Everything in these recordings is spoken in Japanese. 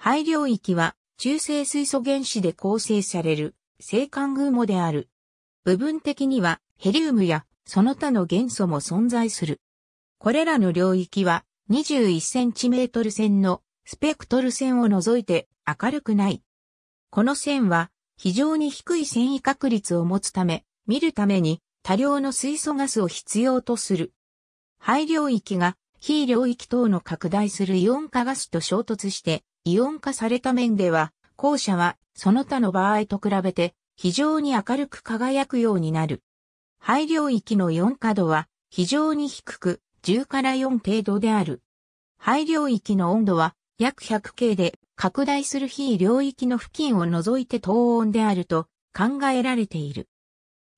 廃領域は中性水素原子で構成される性環雲もである。部分的にはヘリウムやその他の元素も存在する。これらの領域は 21cm 線のスペクトル線を除いて明るくない。この線は非常に低い繊維確率を持つため、見るために多量の水素ガスを必要とする。廃領域が非領域等の拡大するイオン化ガスと衝突してイオン化された面では、後者はその他の場合と比べて非常に明るく輝くようになる。配領域のイオン化度は非常に低く10から4程度である。配領域の温度は約 100K で拡大する非領域の付近を除いて等温であると考えられている。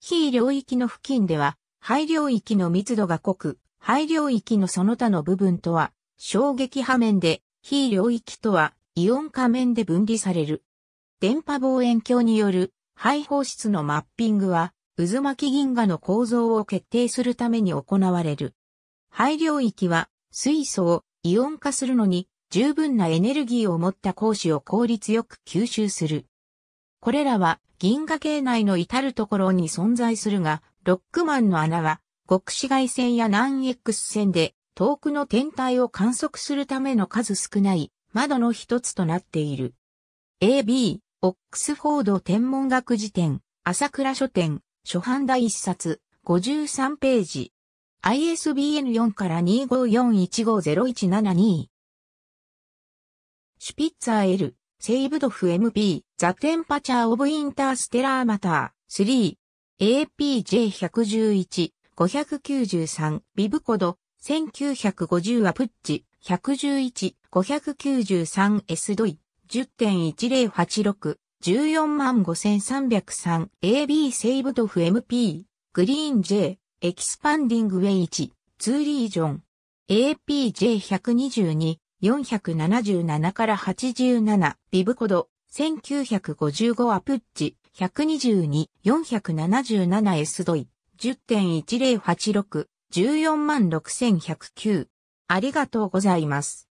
非領域の付近では、配領域の密度が濃く、配領域のその他の部分とは、衝撃波面で非領域とは、イオン仮面で分離される。電波望遠鏡による肺放出のマッピングは、渦巻き銀河の構造を決定するために行われる。肺領域は、水素をイオン化するのに、十分なエネルギーを持った光子を効率よく吸収する。これらは、銀河系内の至るところに存在するが、ロックマンの穴は、極紫外線や南 X 線で遠くの天体を観測するための数少ない窓の一つとなっている。AB、オックスフォード天文学辞典、朝倉書店、初版第一冊、53ページ。ISBN4 から254150172。シュピッツァー L、セイブドフ MP、ザ・テンパチャー・オブ・インターステラー・マター、3、APJ111、593、ビブコド、1950はプッチ、111、593S ドイ、10.1086、145,303、AB セイブドフ MP、グリーン J、エキスパンディングウェイ1、ツーリージョン、APJ122、477から87、ビブコド、1955はプッチ、122、477S ドイ、10.1086、146,109。ありがとうございます。